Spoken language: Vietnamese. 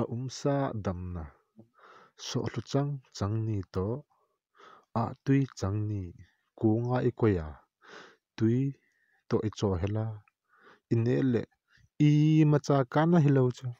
a umsa damna sawhlu chang changni tawh ah tui changni ku nga i koya tui to i chaw hela i nelh le i macha kana hi lo cha